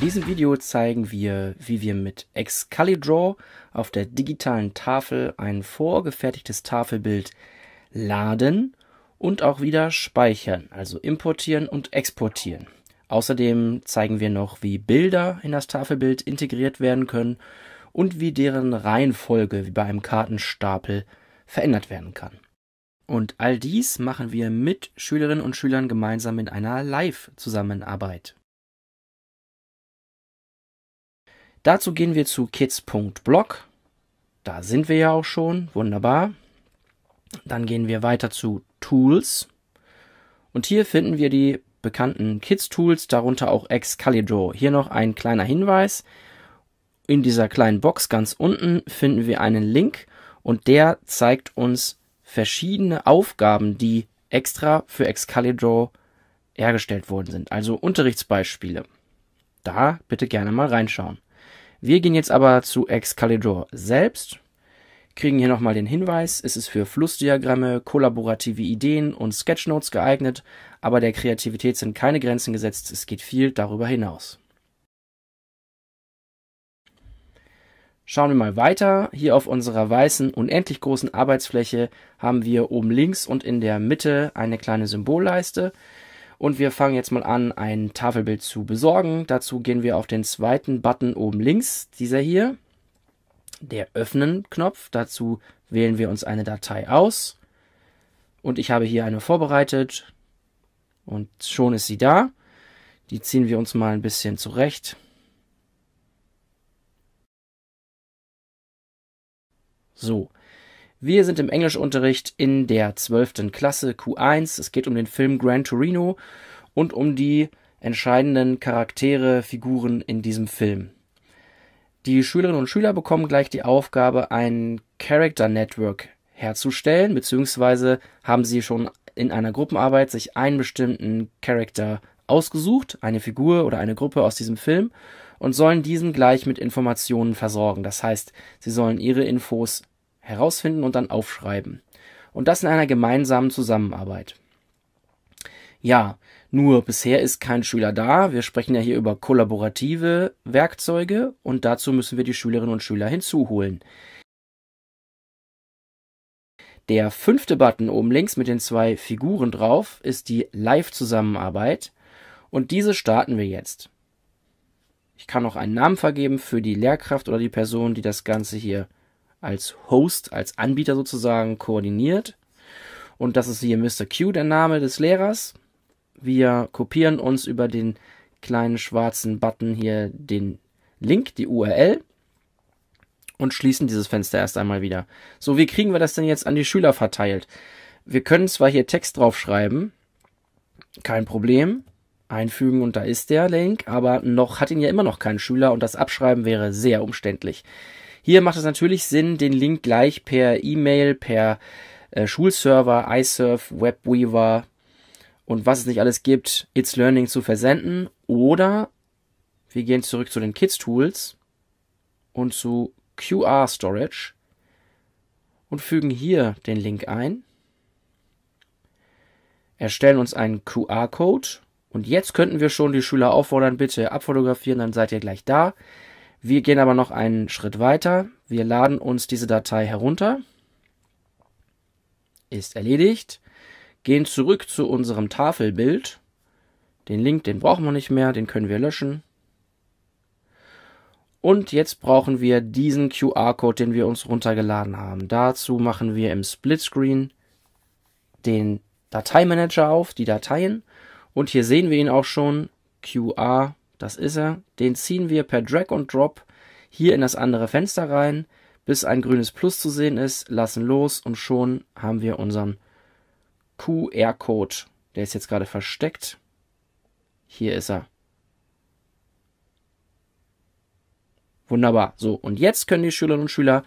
In diesem Video zeigen wir, wie wir mit Excalidraw auf der digitalen Tafel ein vorgefertigtes Tafelbild laden und auch wieder speichern, also importieren und exportieren. Außerdem zeigen wir noch, wie Bilder in das Tafelbild integriert werden können und wie deren Reihenfolge wie bei einem Kartenstapel verändert werden kann. Und all dies machen wir mit Schülerinnen und Schülern gemeinsam in einer Live-Zusammenarbeit. Dazu gehen wir zu kids.blog. Da sind wir ja auch schon. Wunderbar. Dann gehen wir weiter zu Tools. Und hier finden wir die bekannten Kids-Tools, darunter auch Excalibur. Hier noch ein kleiner Hinweis. In dieser kleinen Box ganz unten finden wir einen Link und der zeigt uns verschiedene Aufgaben, die extra für Excalibur hergestellt worden sind. Also Unterrichtsbeispiele. Da bitte gerne mal reinschauen. Wir gehen jetzt aber zu Excalibur selbst, kriegen hier nochmal den Hinweis, es ist für Flussdiagramme, kollaborative Ideen und Sketchnotes geeignet, aber der Kreativität sind keine Grenzen gesetzt, es geht viel darüber hinaus. Schauen wir mal weiter. Hier auf unserer weißen, unendlich großen Arbeitsfläche haben wir oben links und in der Mitte eine kleine Symbolleiste. Und wir fangen jetzt mal an, ein Tafelbild zu besorgen. Dazu gehen wir auf den zweiten Button oben links, dieser hier, der Öffnen-Knopf. Dazu wählen wir uns eine Datei aus. Und ich habe hier eine vorbereitet. Und schon ist sie da. Die ziehen wir uns mal ein bisschen zurecht. So, wir sind im Englischunterricht in der 12. Klasse Q1. Es geht um den Film Gran Torino und um die entscheidenden Charaktere, Figuren in diesem Film. Die Schülerinnen und Schüler bekommen gleich die Aufgabe, ein Character Network herzustellen, beziehungsweise haben sie schon in einer Gruppenarbeit sich einen bestimmten Charakter ausgesucht, eine Figur oder eine Gruppe aus diesem Film und sollen diesen gleich mit Informationen versorgen. Das heißt, sie sollen ihre Infos herausfinden und dann aufschreiben. Und das in einer gemeinsamen Zusammenarbeit. Ja, nur bisher ist kein Schüler da. Wir sprechen ja hier über kollaborative Werkzeuge und dazu müssen wir die Schülerinnen und Schüler hinzuholen. Der fünfte Button oben links mit den zwei Figuren drauf ist die Live-Zusammenarbeit und diese starten wir jetzt. Ich kann auch einen Namen vergeben für die Lehrkraft oder die Person, die das Ganze hier als Host, als Anbieter sozusagen koordiniert. Und das ist hier Mr. Q, der Name des Lehrers. Wir kopieren uns über den kleinen schwarzen Button hier den Link, die URL und schließen dieses Fenster erst einmal wieder. So, wie kriegen wir das denn jetzt an die Schüler verteilt? Wir können zwar hier Text draufschreiben, kein Problem, einfügen und da ist der Link, aber noch hat ihn ja immer noch kein Schüler und das Abschreiben wäre sehr umständlich. Hier macht es natürlich Sinn, den Link gleich per E-Mail, per äh, Schulserver, iSurf, Webweaver und was es nicht alles gibt, It's Learning zu versenden. Oder wir gehen zurück zu den Kids Tools und zu QR Storage und fügen hier den Link ein, erstellen uns einen QR-Code und jetzt könnten wir schon die Schüler auffordern, bitte abfotografieren, dann seid ihr gleich da. Wir gehen aber noch einen Schritt weiter. Wir laden uns diese Datei herunter. Ist erledigt. Gehen zurück zu unserem Tafelbild. Den Link, den brauchen wir nicht mehr, den können wir löschen. Und jetzt brauchen wir diesen QR-Code, den wir uns runtergeladen haben. Dazu machen wir im Splitscreen den Dateimanager auf, die Dateien. Und hier sehen wir ihn auch schon, QR das ist er, den ziehen wir per Drag und Drop hier in das andere Fenster rein, bis ein grünes Plus zu sehen ist, lassen los und schon haben wir unseren QR-Code. Der ist jetzt gerade versteckt. Hier ist er. Wunderbar. So, und jetzt können die Schülerinnen und Schüler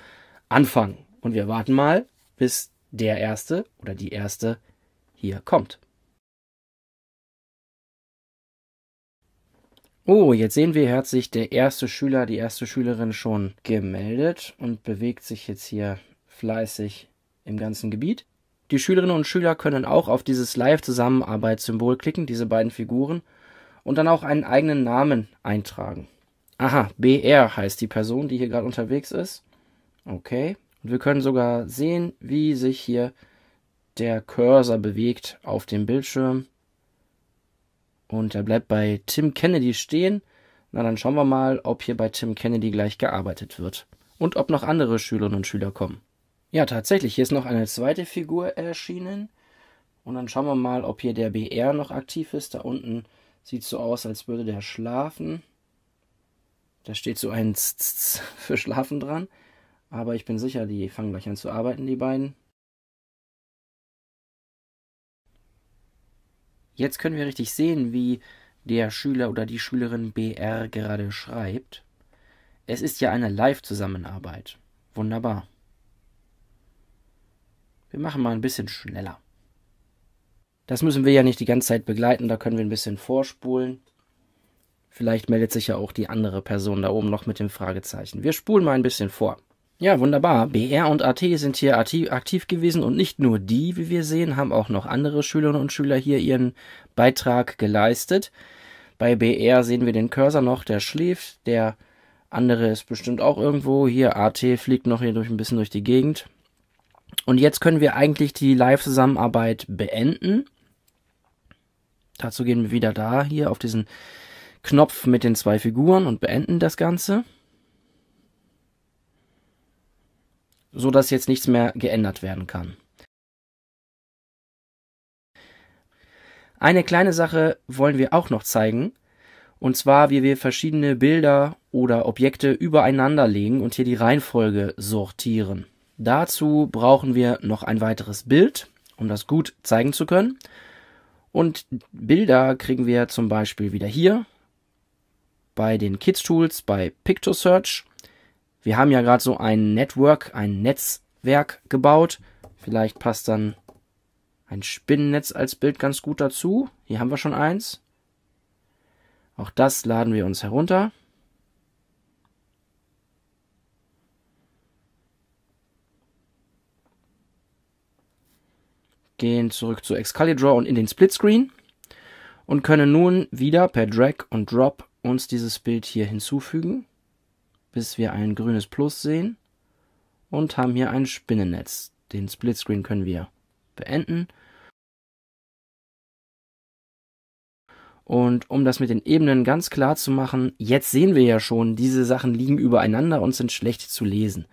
anfangen. Und wir warten mal, bis der Erste oder die Erste hier kommt. Oh, jetzt sehen wir, hat sich der erste Schüler, die erste Schülerin schon gemeldet und bewegt sich jetzt hier fleißig im ganzen Gebiet. Die Schülerinnen und Schüler können auch auf dieses Live-Zusammenarbeit-Symbol klicken, diese beiden Figuren, und dann auch einen eigenen Namen eintragen. Aha, BR heißt die Person, die hier gerade unterwegs ist. Okay. Und wir können sogar sehen, wie sich hier der Cursor bewegt auf dem Bildschirm. Und er bleibt bei Tim Kennedy stehen. Na, dann schauen wir mal, ob hier bei Tim Kennedy gleich gearbeitet wird. Und ob noch andere Schülerinnen und Schüler kommen. Ja, tatsächlich, hier ist noch eine zweite Figur erschienen. Und dann schauen wir mal, ob hier der BR noch aktiv ist. Da unten sieht so aus, als würde der schlafen. Da steht so ein Z -Z -Z für Schlafen dran. Aber ich bin sicher, die fangen gleich an zu arbeiten, die beiden. Jetzt können wir richtig sehen, wie der Schüler oder die Schülerin BR gerade schreibt. Es ist ja eine Live-Zusammenarbeit. Wunderbar. Wir machen mal ein bisschen schneller. Das müssen wir ja nicht die ganze Zeit begleiten, da können wir ein bisschen vorspulen. Vielleicht meldet sich ja auch die andere Person da oben noch mit dem Fragezeichen. Wir spulen mal ein bisschen vor. Ja, wunderbar. BR und AT sind hier aktiv gewesen und nicht nur die, wie wir sehen, haben auch noch andere Schülerinnen und Schüler hier ihren Beitrag geleistet. Bei BR sehen wir den Cursor noch, der schläft, der andere ist bestimmt auch irgendwo. Hier AT fliegt noch hier durch ein bisschen durch die Gegend. Und jetzt können wir eigentlich die Live-Zusammenarbeit beenden. Dazu gehen wir wieder da, hier auf diesen Knopf mit den zwei Figuren und beenden das Ganze. so dass jetzt nichts mehr geändert werden kann. Eine kleine Sache wollen wir auch noch zeigen, und zwar wie wir verschiedene Bilder oder Objekte übereinander legen und hier die Reihenfolge sortieren. Dazu brauchen wir noch ein weiteres Bild, um das gut zeigen zu können. Und Bilder kriegen wir zum Beispiel wieder hier bei den Kids Tools bei PictoSearch wir haben ja gerade so ein Network, ein Netzwerk gebaut. Vielleicht passt dann ein Spinnennetz als Bild ganz gut dazu. Hier haben wir schon eins. Auch das laden wir uns herunter. Gehen zurück zu Excalibur und in den Splitscreen und können nun wieder per Drag und Drop uns dieses Bild hier hinzufügen bis wir ein grünes Plus sehen und haben hier ein Spinnennetz. Den Splitscreen können wir beenden. Und um das mit den Ebenen ganz klar zu machen, jetzt sehen wir ja schon, diese Sachen liegen übereinander und sind schlecht zu lesen.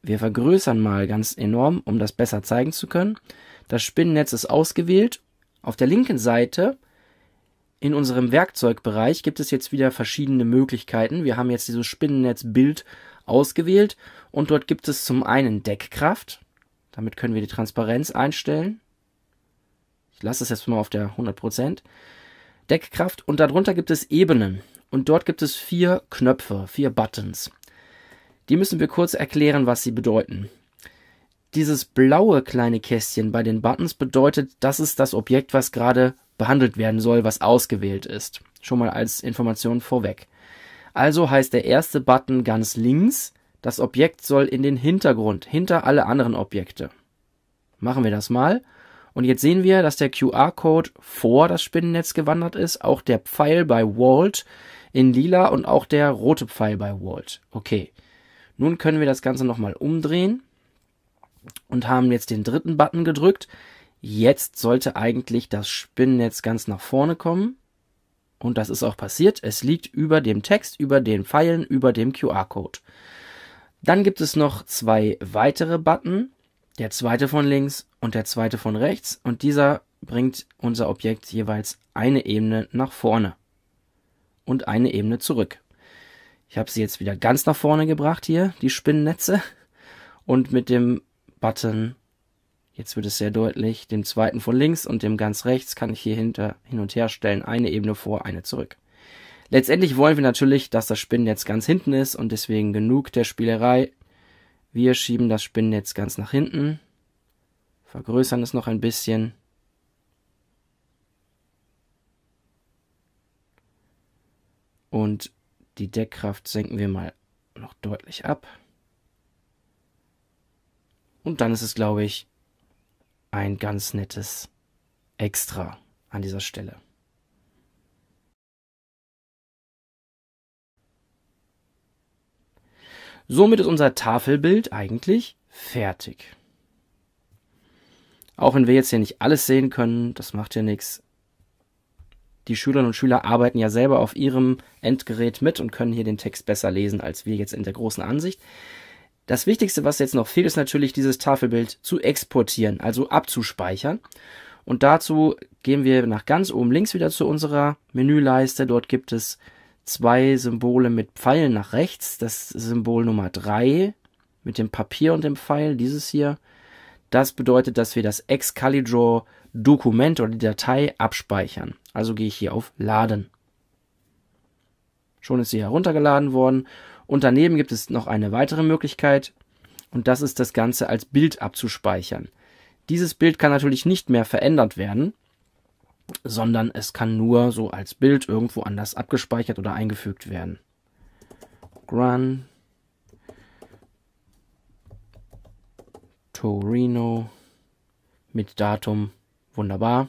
Wir vergrößern mal ganz enorm, um das besser zeigen zu können. Das Spinnennetz ist ausgewählt. Auf der linken Seite in unserem Werkzeugbereich gibt es jetzt wieder verschiedene Möglichkeiten. Wir haben jetzt dieses Spinnennetzbild ausgewählt und dort gibt es zum einen Deckkraft. Damit können wir die Transparenz einstellen. Ich lasse es jetzt mal auf der 100%. Deckkraft und darunter gibt es Ebenen. Und dort gibt es vier Knöpfe, vier Buttons. Die müssen wir kurz erklären, was sie bedeuten. Dieses blaue kleine Kästchen bei den Buttons bedeutet, das ist das Objekt, was gerade behandelt werden soll, was ausgewählt ist. Schon mal als Information vorweg. Also heißt der erste Button ganz links, das Objekt soll in den Hintergrund, hinter alle anderen Objekte. Machen wir das mal. Und jetzt sehen wir, dass der QR-Code vor das Spinnennetz gewandert ist, auch der Pfeil bei Walt in lila und auch der rote Pfeil bei Walt. Okay. Nun können wir das Ganze nochmal umdrehen und haben jetzt den dritten Button gedrückt jetzt sollte eigentlich das Spinnennetz ganz nach vorne kommen. Und das ist auch passiert. Es liegt über dem Text, über den Pfeilen, über dem QR-Code. Dann gibt es noch zwei weitere Button. Der zweite von links und der zweite von rechts. Und dieser bringt unser Objekt jeweils eine Ebene nach vorne und eine Ebene zurück. Ich habe sie jetzt wieder ganz nach vorne gebracht hier, die Spinnennetze. Und mit dem Button Jetzt wird es sehr deutlich, dem zweiten von links und dem ganz rechts kann ich hier hinter hin und her stellen, eine Ebene vor, eine zurück. Letztendlich wollen wir natürlich, dass das Spinnennetz ganz hinten ist und deswegen genug der Spielerei. Wir schieben das Spinnennetz ganz nach hinten, vergrößern es noch ein bisschen. Und die Deckkraft senken wir mal noch deutlich ab. Und dann ist es, glaube ich, ein ganz nettes Extra an dieser Stelle. Somit ist unser Tafelbild eigentlich fertig. Auch wenn wir jetzt hier nicht alles sehen können, das macht ja nichts. Die Schülerinnen und Schüler arbeiten ja selber auf ihrem Endgerät mit und können hier den Text besser lesen als wir jetzt in der großen Ansicht. Das Wichtigste, was jetzt noch fehlt, ist natürlich dieses Tafelbild zu exportieren, also abzuspeichern. Und dazu gehen wir nach ganz oben links wieder zu unserer Menüleiste. Dort gibt es zwei Symbole mit Pfeilen nach rechts. Das Symbol Nummer 3 mit dem Papier und dem Pfeil, dieses hier. Das bedeutet, dass wir das Excalibur Dokument oder die Datei abspeichern. Also gehe ich hier auf Laden. Schon ist sie heruntergeladen worden und daneben gibt es noch eine weitere Möglichkeit und das ist das Ganze als Bild abzuspeichern. Dieses Bild kann natürlich nicht mehr verändert werden, sondern es kann nur so als Bild irgendwo anders abgespeichert oder eingefügt werden. Gran Torino mit Datum, wunderbar,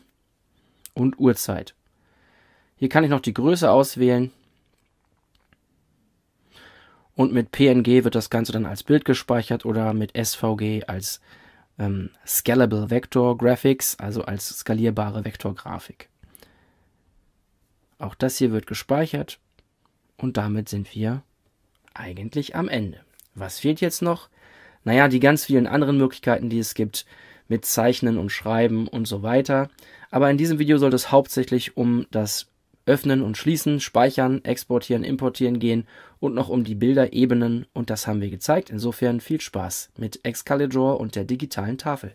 und Uhrzeit. Hier kann ich noch die Größe auswählen, und mit PNG wird das Ganze dann als Bild gespeichert oder mit SVG als ähm, Scalable Vector Graphics, also als skalierbare Vektorgrafik. Auch das hier wird gespeichert und damit sind wir eigentlich am Ende. Was fehlt jetzt noch? Naja, die ganz vielen anderen Möglichkeiten, die es gibt mit Zeichnen und Schreiben und so weiter. Aber in diesem Video soll es hauptsächlich um das öffnen und schließen, speichern, exportieren, importieren gehen und noch um die Bilder, Ebenen und das haben wir gezeigt. Insofern viel Spaß mit Excalibur und der digitalen Tafel.